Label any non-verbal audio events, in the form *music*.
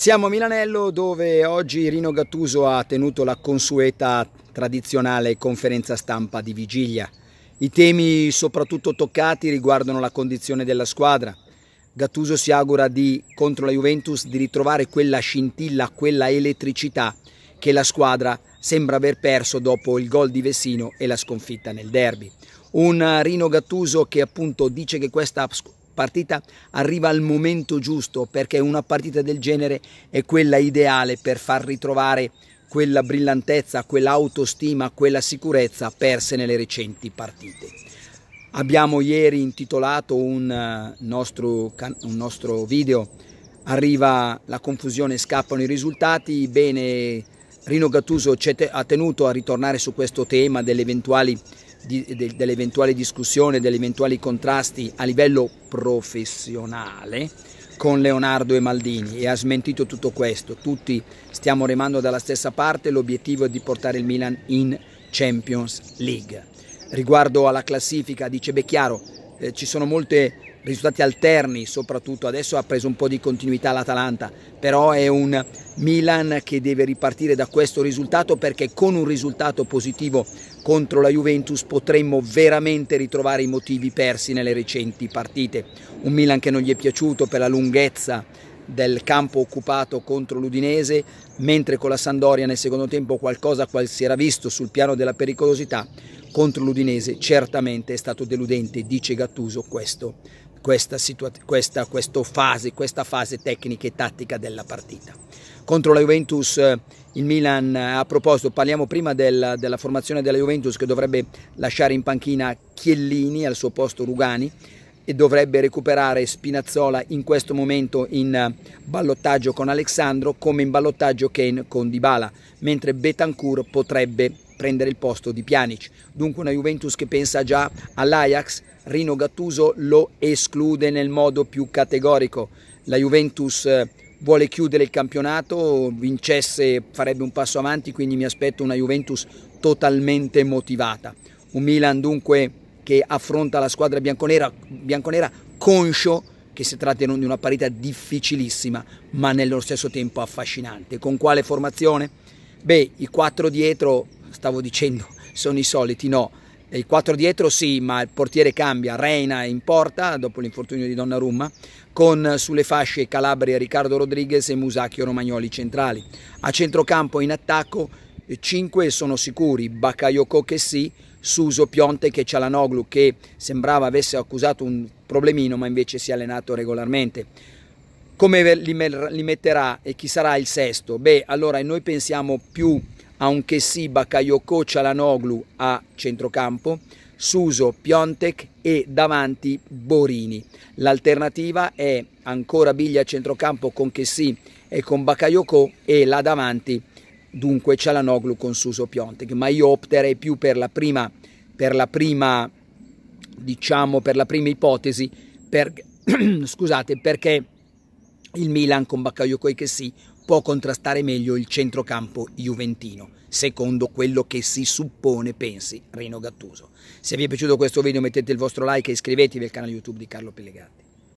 Siamo a Milanello dove oggi Rino Gattuso ha tenuto la consueta tradizionale conferenza stampa di vigilia. I temi soprattutto toccati riguardano la condizione della squadra. Gattuso si augura di, contro la Juventus di ritrovare quella scintilla, quella elettricità che la squadra sembra aver perso dopo il gol di Vessino e la sconfitta nel derby. Un Rino Gattuso che appunto dice che questa partita arriva al momento giusto perché una partita del genere è quella ideale per far ritrovare quella brillantezza, quell'autostima, quella sicurezza perse nelle recenti partite. Abbiamo ieri intitolato un eh, nostro, un nostro video Arriva la confusione, scappano i risultati, bene Rino Gattuso ha tenuto a ritornare su questo tema delle eventuali di, de, delle eventuali degli eventuali contrasti a livello professionale con Leonardo e Maldini e ha smentito tutto questo. Tutti stiamo remando dalla stessa parte, l'obiettivo è di portare il Milan in Champions League. Riguardo alla classifica, dice Becchiaro, eh, ci sono molte risultati alterni soprattutto, adesso ha preso un po' di continuità l'Atalanta, però è un Milan che deve ripartire da questo risultato perché con un risultato positivo contro la Juventus potremmo veramente ritrovare i motivi persi nelle recenti partite. Un Milan che non gli è piaciuto per la lunghezza del campo occupato contro l'Udinese, mentre con la Sandoria nel secondo tempo qualcosa si era visto sul piano della pericolosità, contro l'Udinese certamente è stato deludente, dice Gattuso questo questa, questa, fase, questa fase tecnica e tattica della partita. Contro la Juventus eh, il Milan, eh, a proposito, parliamo prima del, della formazione della Juventus che dovrebbe lasciare in panchina Chiellini al suo posto Rugani e dovrebbe recuperare Spinazzola in questo momento in eh, ballottaggio con Alessandro come in ballottaggio Kane con Dybala, mentre Betancourt potrebbe prendere il posto di Pjanic. Dunque una Juventus che pensa già all'Ajax, Rino Gattuso lo esclude nel modo più categorico. La Juventus eh, vuole chiudere il campionato, vincesse farebbe un passo avanti, quindi mi aspetto una Juventus totalmente motivata. Un Milan dunque che affronta la squadra bianconera, bianconera conscio che si tratta di una parità difficilissima, ma nello stesso tempo affascinante. Con quale formazione? Beh, i quattro dietro stavo dicendo, sono i soliti, no. I quattro dietro sì, ma il portiere cambia, Reina è in porta dopo l'infortunio di Donnarumma, con sulle fasce Calabria Riccardo Rodriguez e Musacchio Romagnoli centrali. A centrocampo in attacco 5 sono sicuri, Bakayoko che sì, Suso Pionte che c'è la Noglu che sembrava avesse accusato un problemino ma invece si è allenato regolarmente come li, metterà e chi sarà il sesto? Beh, allora noi pensiamo più aunque sì Bakayoko Cialanoglu a centrocampo, Suso, Piontek e davanti Borini. L'alternativa è ancora Biglia a centrocampo con che sì e con Bakayoko e là davanti dunque Cialanoglu con Suso Piontek, ma io opterei più per la prima, per la prima diciamo per la prima ipotesi per, *clears throat* scusate, perché il Milan con Bakayoko e che sì può contrastare meglio il centrocampo juventino, secondo quello che si suppone pensi Rino Gattuso. Se vi è piaciuto questo video mettete il vostro like e iscrivetevi al canale YouTube di Carlo Pellegatti.